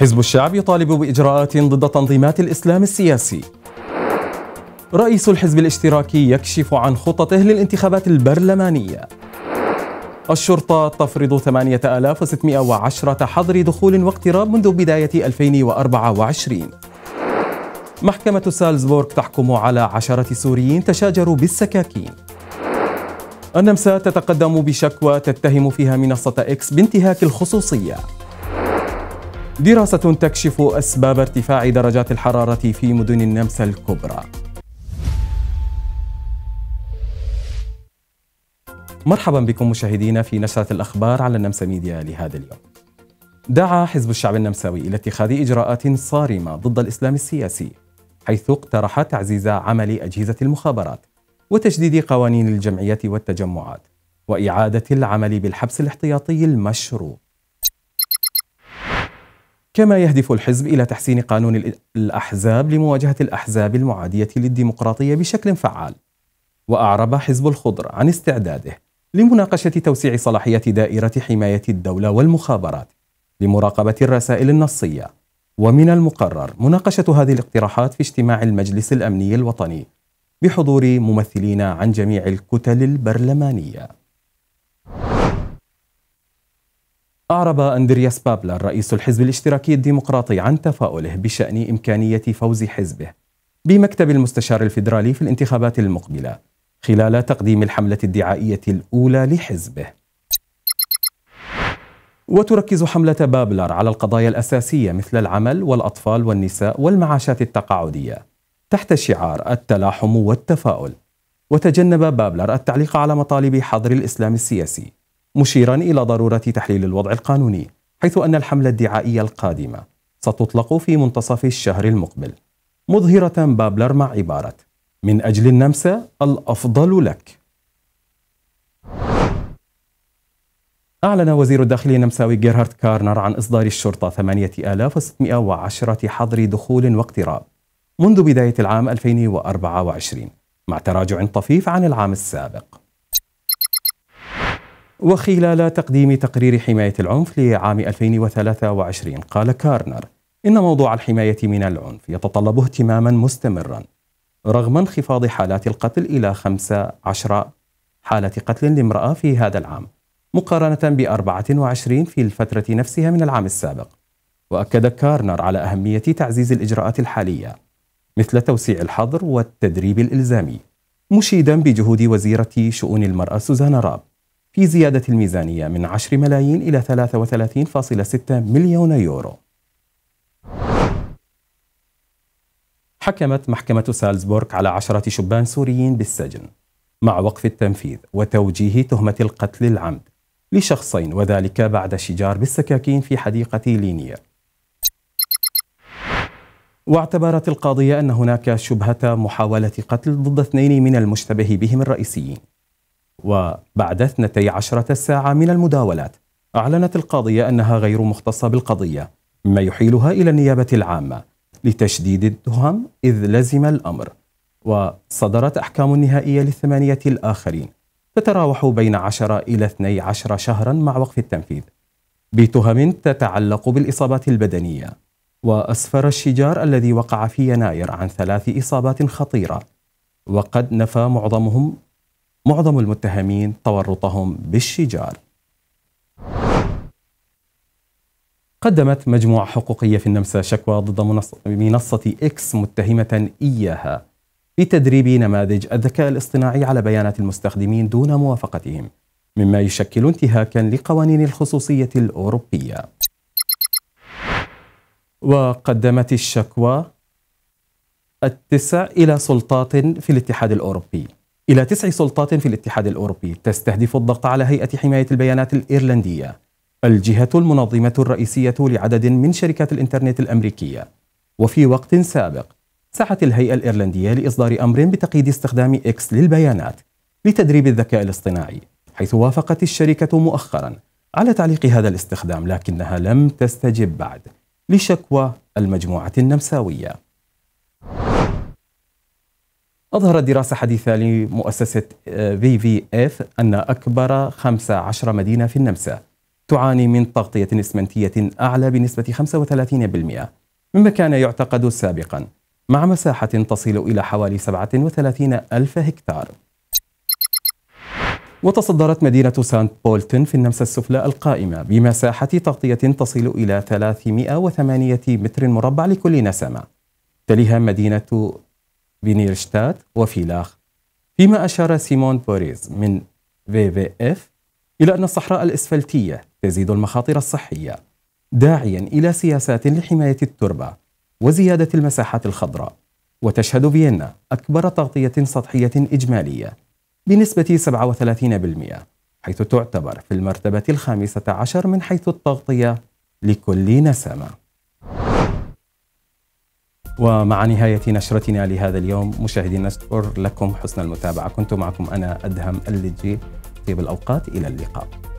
حزب الشعب يطالب بإجراءات ضد تنظيمات الإسلام السياسي رئيس الحزب الاشتراكي يكشف عن خططه للانتخابات البرلمانية الشرطة تفرض 8610 حظر دخول واقتراب منذ بداية 2024 محكمة سالزبورغ تحكم على عشرة سوريين تشاجروا بالسكاكين النمسا تتقدم بشكوى تتهم فيها منصة إكس بانتهاك الخصوصية دراسة تكشف أسباب ارتفاع درجات الحرارة في مدن النمسا الكبرى. مرحبا بكم مشاهدينا في نشرة الأخبار على النمسا ميديا لهذا اليوم. دعا حزب الشعب النمساوي إلى اتخاذ إجراءات صارمة ضد الإسلام السياسي، حيث اقترح تعزيز عمل أجهزة المخابرات وتجديد قوانين الجمعيات والتجمعات، وإعادة العمل بالحبس الاحتياطي المشروط. كما يهدف الحزب إلى تحسين قانون الأحزاب لمواجهة الأحزاب المعادية للديمقراطية بشكل فعال وأعرب حزب الخضر عن استعداده لمناقشة توسيع صلاحية دائرة حماية الدولة والمخابرات لمراقبة الرسائل النصية ومن المقرر مناقشة هذه الاقتراحات في اجتماع المجلس الأمني الوطني بحضور ممثلين عن جميع الكتل البرلمانيه أعرب أندرياس بابلر رئيس الحزب الاشتراكي الديمقراطي عن تفاؤله بشأن إمكانية فوز حزبه بمكتب المستشار الفيدرالي في الانتخابات المقبلة خلال تقديم الحملة الدعائية الأولى لحزبه. وتركز حملة بابلر على القضايا الأساسية مثل العمل والأطفال والنساء والمعاشات التقاعدية تحت شعار التلاحم والتفاؤل. وتجنب بابلر التعليق على مطالب حظر الإسلام السياسي. مشيرا إلى ضرورة تحليل الوضع القانوني حيث أن الحملة الدعائية القادمة ستطلق في منتصف الشهر المقبل مظهرة بابلر مع عبارة من أجل النمسا الأفضل لك أعلن وزير الداخلية النمساوي جيرهارد كارنر عن إصدار الشرطة 8610 حظر دخول واقتراب منذ بداية العام 2024 مع تراجع طفيف عن العام السابق وخلال تقديم تقرير حماية العنف لعام 2023 قال كارنر إن موضوع الحماية من العنف يتطلب اهتماما مستمرا رغم انخفاض حالات القتل إلى 15 حالة قتل لامرأة في هذا العام مقارنة ب 24 في الفترة نفسها من العام السابق وأكد كارنر على أهمية تعزيز الإجراءات الحالية مثل توسيع الحظر والتدريب الإلزامي مشيدا بجهود وزيرة شؤون المرأة سوزانا راب في زيادة الميزانية من 10 ملايين إلى 33.6 مليون يورو حكمت محكمة سالزبورغ على عشرة شبان سوريين بالسجن مع وقف التنفيذ وتوجيه تهمة القتل العمد لشخصين وذلك بعد شجار بالسكاكين في حديقة لينير. واعتبرت القاضية أن هناك شبهة محاولة قتل ضد اثنين من المشتبه بهم الرئيسيين وبعد اثنتي عشرة ساعة من المداولات أعلنت القاضية أنها غير مختصة بالقضية مما يحيلها إلى النيابة العامة لتشديد التهم إذ لزم الأمر وصدرت أحكام نهائية للثمانية الآخرين تتراوح بين 10 إلى 12 شهرا مع وقف التنفيذ بتهم تتعلق بالإصابات البدنية وأسفر الشجار الذي وقع في يناير عن ثلاث إصابات خطيرة وقد نفى معظمهم معظم المتهمين تورطهم بالشجار قدمت مجموعة حقوقية في النمسا شكوى ضد منصة إكس متهمة إياها بتدريب نماذج الذكاء الاصطناعي على بيانات المستخدمين دون موافقتهم مما يشكل انتهاكا لقوانين الخصوصية الأوروبية وقدمت الشكوى التسع إلى سلطات في الاتحاد الأوروبي إلى تسع سلطات في الاتحاد الأوروبي تستهدف الضغط على هيئة حماية البيانات الإيرلندية الجهة المنظمة الرئيسية لعدد من شركات الإنترنت الأمريكية وفي وقت سابق سعت الهيئة الإيرلندية لإصدار أمر بتقييد استخدام إكس للبيانات لتدريب الذكاء الاصطناعي حيث وافقت الشركة مؤخرا على تعليق هذا الاستخدام لكنها لم تستجب بعد لشكوى المجموعة النمساوية أظهرت دراسة حديثة لمؤسسة في في إف أن أكبر 15 مدينة في النمسا تعاني من تغطية إسمنتية أعلى بنسبة 35% مما كان يعتقد سابقا مع مساحة تصل إلى حوالي 37 ألف هكتار وتصدرت مدينة سانت بولتن في النمسا السفلى القائمة بمساحة تغطية تصل إلى 308 متر مربع لكل نسمة تليها مدينة بنيرشتات وفيلاخ فيما أشار سيمون بوريز من في في إف إلى أن الصحراء الإسفلتية تزيد المخاطر الصحية داعيا إلى سياسات لحماية التربة وزيادة المساحات الخضراء وتشهد فيينا أكبر تغطية سطحية إجمالية بنسبة 37% حيث تعتبر في المرتبة الخامسة عشر من حيث التغطية لكل نسمة ومع نهاية نشرتنا لهذا اليوم مشاهدينا نشكر لكم حسن المتابعة كنت معكم أنا أدهم اللجي طيب الأوقات إلى اللقاء